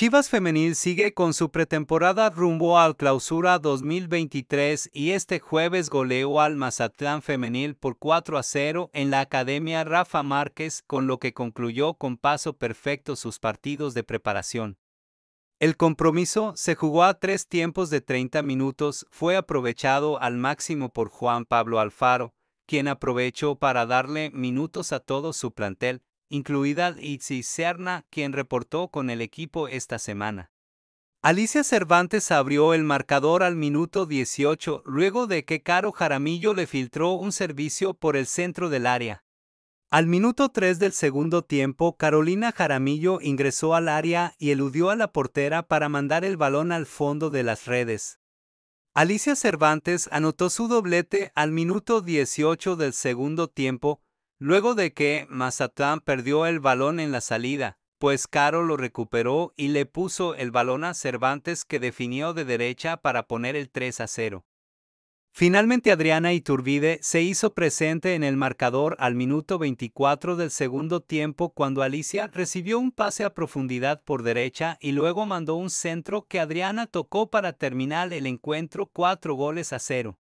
Chivas Femenil sigue con su pretemporada rumbo al clausura 2023 y este jueves goleó al Mazatlán Femenil por 4 a 0 en la Academia Rafa Márquez, con lo que concluyó con paso perfecto sus partidos de preparación. El compromiso se jugó a tres tiempos de 30 minutos, fue aprovechado al máximo por Juan Pablo Alfaro, quien aprovechó para darle minutos a todo su plantel, incluida Itzi Serna, quien reportó con el equipo esta semana. Alicia Cervantes abrió el marcador al minuto 18 luego de que Caro Jaramillo le filtró un servicio por el centro del área. Al minuto 3 del segundo tiempo, Carolina Jaramillo ingresó al área y eludió a la portera para mandar el balón al fondo de las redes. Alicia Cervantes anotó su doblete al minuto 18 del segundo tiempo, Luego de que Mazatlán perdió el balón en la salida, pues Caro lo recuperó y le puso el balón a Cervantes que definió de derecha para poner el 3 a 0. Finalmente Adriana Iturbide se hizo presente en el marcador al minuto 24 del segundo tiempo cuando Alicia recibió un pase a profundidad por derecha y luego mandó un centro que Adriana tocó para terminar el encuentro 4 goles a 0.